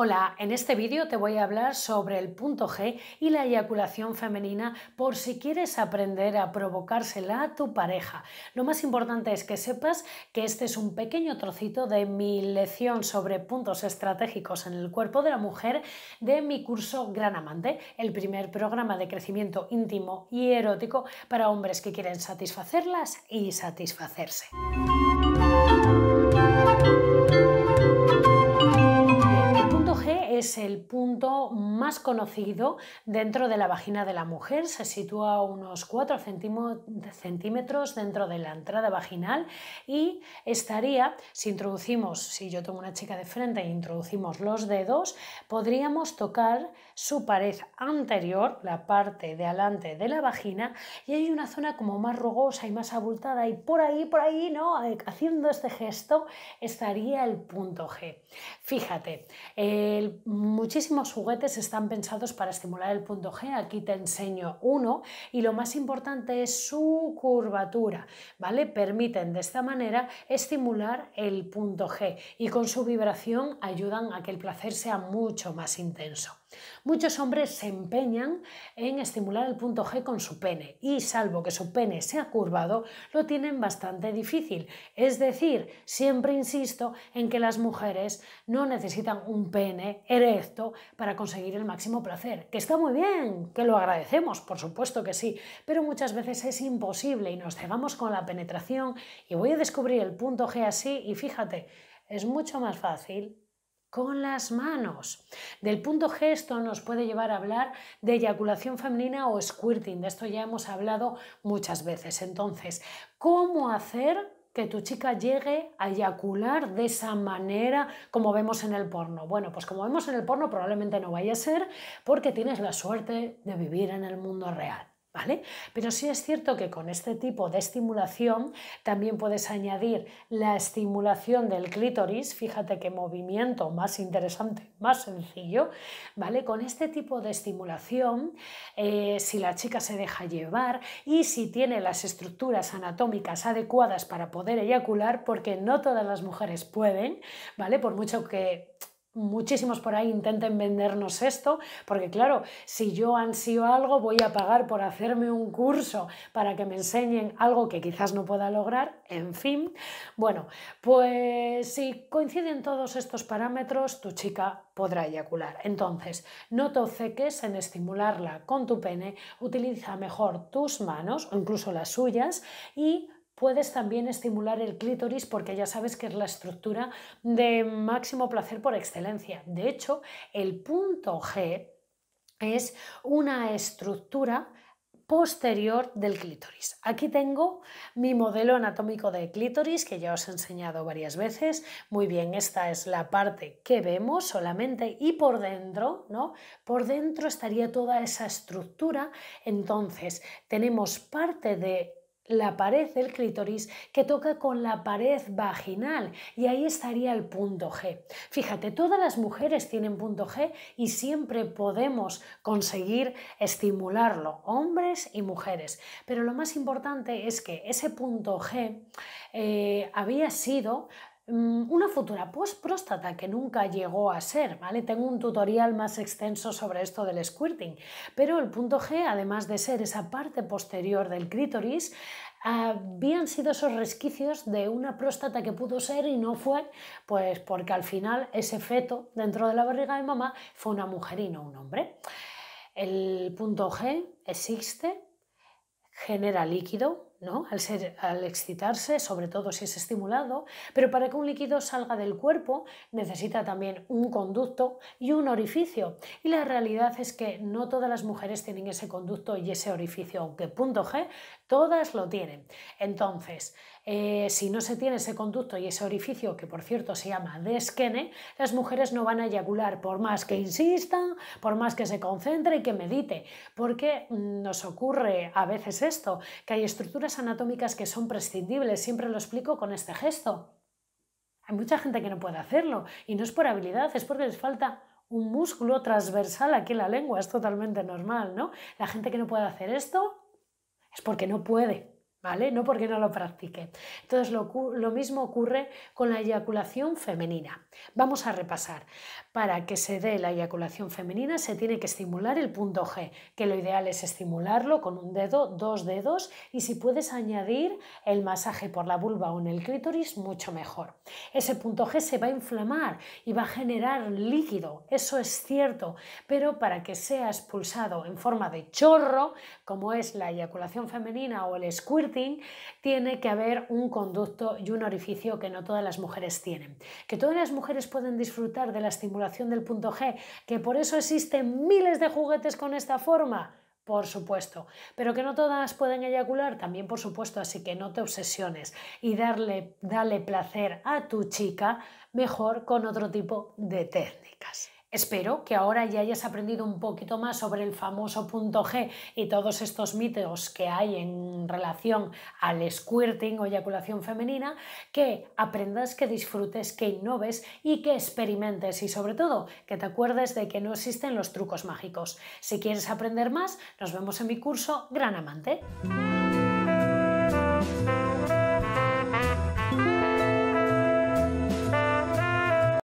Hola, en este vídeo te voy a hablar sobre el punto G y la eyaculación femenina por si quieres aprender a provocársela a tu pareja. Lo más importante es que sepas que este es un pequeño trocito de mi lección sobre puntos estratégicos en el cuerpo de la mujer de mi curso Gran Amante, el primer programa de crecimiento íntimo y erótico para hombres que quieren satisfacerlas y satisfacerse. es el punto más conocido dentro de la vagina de la mujer. Se sitúa a unos 4 centímetros dentro de la entrada vaginal y estaría, si introducimos, si yo tomo una chica de frente e introducimos los dedos, podríamos tocar su pared anterior, la parte de adelante de la vagina, y hay una zona como más rugosa y más abultada y por ahí, por ahí, ¿no? Eh, haciendo este gesto estaría el punto G. Fíjate, el Muchísimos juguetes están pensados para estimular el punto G. Aquí te enseño uno y lo más importante es su curvatura, Permiten de esta manera estimular el punto G y con su vibración ayudan a que el placer sea mucho más intenso. Muchos hombres se empeñan en estimular el punto G con su pene y salvo que su pene sea curvado, lo tienen bastante difícil. Es decir, siempre insisto en que las mujeres no necesitan un pene erecto para conseguir el máximo placer, que está muy bien, que lo agradecemos, por supuesto que sí, pero muchas veces es imposible y nos cegamos con la penetración y voy a descubrir el punto G así y fíjate, es mucho más fácil con las manos. Del punto gesto nos puede llevar a hablar de eyaculación femenina o squirting. De esto ya hemos hablado muchas veces. Entonces, ¿cómo hacer que tu chica llegue a eyacular de esa manera como vemos en el porno. Bueno, pues como vemos en el porno probablemente no vaya a ser porque tienes la suerte de vivir en el mundo real. Pero sí es cierto que con este tipo de estimulación también puedes añadir la estimulación del clítoris, fíjate qué movimiento más interesante, más sencillo, ¿vale? Con este tipo de estimulación, eh, si la chica se deja llevar y si tiene las estructuras anatómicas adecuadas para poder eyacular, porque no todas las mujeres pueden, ¿vale? Por mucho que muchísimos por ahí intenten vendernos esto, porque claro, si yo ansío algo, voy a pagar por hacerme un curso para que me enseñen algo que quizás no pueda lograr, en fin. Bueno, pues si coinciden todos estos parámetros, tu chica podrá eyacular. Entonces, no te en estimularla con tu pene, utiliza mejor tus manos o incluso las suyas y puedes también estimular el clítoris porque ya sabes que es la estructura de máximo placer por excelencia. De hecho, el punto G es una estructura posterior del clítoris. Aquí tengo mi modelo anatómico de clítoris que ya os he enseñado varias veces. Muy bien, esta es la parte que vemos solamente y por dentro, ¿no? Por dentro estaría toda esa estructura. Entonces, tenemos parte de la pared del clítoris que toca con la pared vaginal y ahí estaría el punto G. Fíjate, todas las mujeres tienen punto G y siempre podemos conseguir estimularlo, hombres y mujeres. Pero lo más importante es que ese punto G eh, había sido Mm, una futura próstata que nunca llegó a ser, ¿vale? Tengo un tutorial más extenso sobre esto del squirting, pero el punto G, además de ser esa parte posterior del clítoris, ah, habían sido esos resquicios de una próstata que pudo ser y no fue, pues porque al final ese feto dentro de la barriga de mamá fue una mujer y no un hombre. El punto G existe, genera líquido, al, ser, al excitarse, sobre todo si es estimulado, pero para que un líquido salga del cuerpo necesita también un conducto y un orificio. Y la realidad es que no todas las mujeres tienen ese conducto y ese orificio, aunque punto G, todas lo tienen. Entonces, eh, si no se tiene ese conducto y ese orificio, que por cierto se llama desquene, las mujeres no van a eyacular por más que insistan, por más que se concentre y que medite, porque nos ocurre a veces esto, que hay estructuras anatómicas que son prescindibles, siempre lo explico con este gesto. Hay mucha gente que no puede hacerlo y no es por habilidad, es porque les falta un músculo transversal aquí en la lengua, es totalmente normal, ¿no? La gente que no puede hacer esto es porque no puede, ¿vale? No porque no lo practique. Entonces, lo, lo, mismo ocurre con la eyaculación femenina. Vamos a repasar. Para que se dé la eyaculación femenina se tiene que estimular el punto G, que lo ideal es estimularlo con un dedo, dos dedos y si puedes añadir el masaje por la vulva o en el clítoris, mucho mejor. Ese punto G se va a inflamar y va a generar líquido, eso es cierto, pero para que sea expulsado en forma de chorro, como es la eyaculación femenina o el squirt tiene que haber un conducto y un orificio que no todas las mujeres tienen. Que todas las mujeres pueden disfrutar de la estimulación del punto G, que por eso existen miles de juguetes con esta forma. Por supuesto, pero que no todas pueden eyacular, también por supuesto, así que no te obsesiones y darle, darle placer a tu chica mejor con otro tipo de técnicas. Espero que ahora ya hayas aprendido un poquito más sobre el famoso punto G y todos estos mitos que hay en relación al squirting o eyaculación femenina, que aprendas, que disfrutes, que innoves y que experimentes y sobre todo que te acuerdes de que no existen los trucos mágicos. Si quieres aprender más, nos vemos en mi curso Gran Amante.